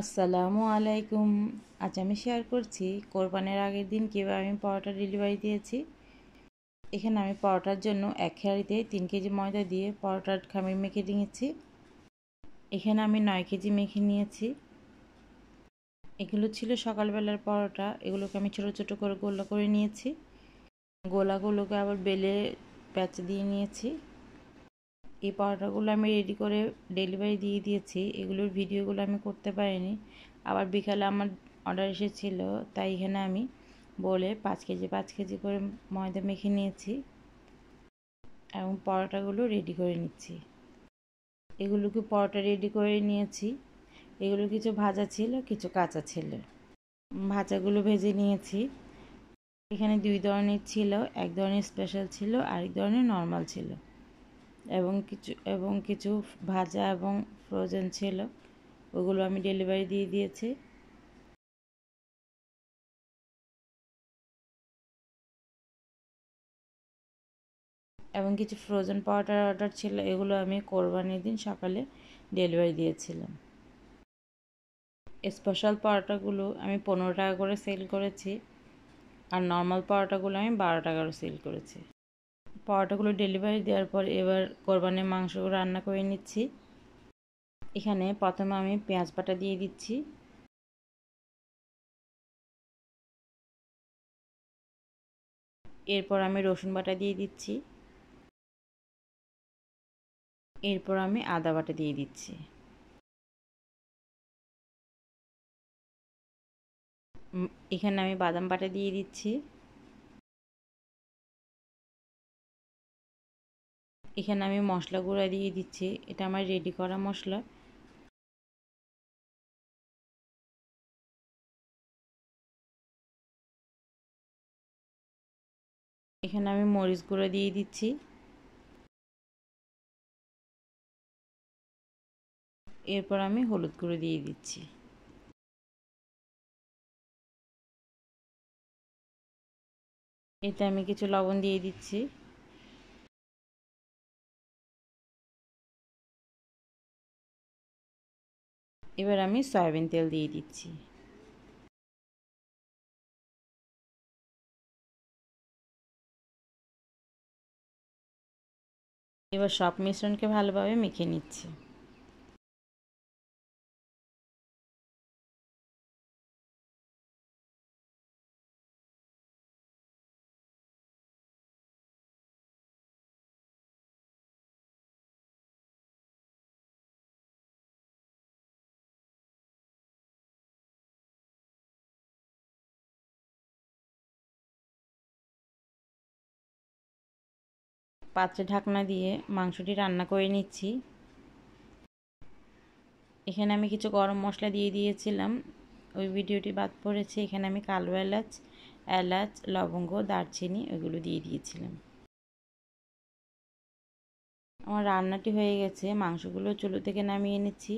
আসসালামু আলাইকুম আজ আমি শেয়ার করছি কোরবানের আগের দিন কীভাবে আমি পরোটা ডেলিভারি দিয়েছি এখানে আমি পরোটার জন্য এক খেয়ারিতে তিন কেজি ময়দা দিয়ে পরোটার খামির মেখে নিয়েছি এখানে আমি নয় কেজি মেখে নিয়েছি এগুলো ছিল সকালবেলার পরোটা এগুলোকে আমি ছোট ছোট করে গোলা করে নিয়েছি গোলাগুলোকে আবার বেলে প্যাচ দিয়ে নিয়েছি এই পরোটাগুলো আমি রেডি করে ডেলিভারি দিয়ে দিয়েছি এগুলোর ভিডিওগুলো আমি করতে পারিনি আবার বিকালে আমার অর্ডার এসেছিল তাই এখানে আমি বলে পাঁচ কেজি পাঁচ কেজি করে ময়দা মেখে নিয়েছি এবং পরোটাগুলো রেডি করে নিচ্ছি এগুলোকে পরোটা রেডি করে নিয়েছি এগুলো কিছু ভাজা ছিল কিছু কাঁচা ছিল ভাজাগুলো ভেজে নিয়েছি এখানে দুই ধরনের ছিল এক ধরনের স্পেশাল ছিল আরেক ধরনের নর্মাল ছিল এবং কিছু এবং কিছু ভাজা এবং ফ্রোজেন ছিল ওগুলো আমি ডেলিভারি দিয়ে দিয়েছি এবং কিছু ফ্রোজেন পাউডার অর্ডার ছিল এগুলো আমি কোরবানির দিন সকালে ডেলিভারি দিয়েছিলাম স্পেশাল পাউডারগুলো আমি পনেরো টাকা করে সেল করেছি আর নর্মাল পাউডারগুলো আমি বারো টাকা করে সেল করেছি পরোটাগুলো ডেলিভারি দেওয়ার পর এবার কোরবানির মাংস রান্না করে নিচ্ছি এখানে প্রথমে আমি পেঁয়াজ বাটা দিয়ে দিচ্ছি এরপর আমি রসুন বাটা দিয়ে দিচ্ছি এরপর আমি আদা বাটা দিয়ে দিচ্ছি এখানে আমি বাদাম বাটা দিয়ে দিচ্ছি এখানে আমি মশলা গুঁড়া দিয়ে দিচ্ছি এটা আমার রেডি করা মশলা এখানে আমি মরিচ গুঁড়া দিয়ে দিচ্ছি এরপর আমি হলুদ গুঁড়ো দিয়ে দিচ্ছি এতে আমি কিছু লবণ দিয়ে দিচ্ছি এবার আমি সয়াবিন তেল দিয়ে দিচ্ছি এবার সব মিশ্রণকে ভালোভাবে মেখে নিচ্ছি পাত্রে ঢাকনা দিয়ে মাংসটি রান্না করে নিচ্ছি এখানে আমি কিছু গরম মশলা দিয়ে দিয়েছিলাম ওই ভিডিওটি বাদ পড়েছে এখানে আমি কালো এলাচ এলাচ লবঙ্গ দারচিনি ওইগুলো দিয়ে দিয়েছিলাম আমার রান্নাটি হয়ে গেছে মাংসগুলো চুলো থেকে নামিয়ে এনেছি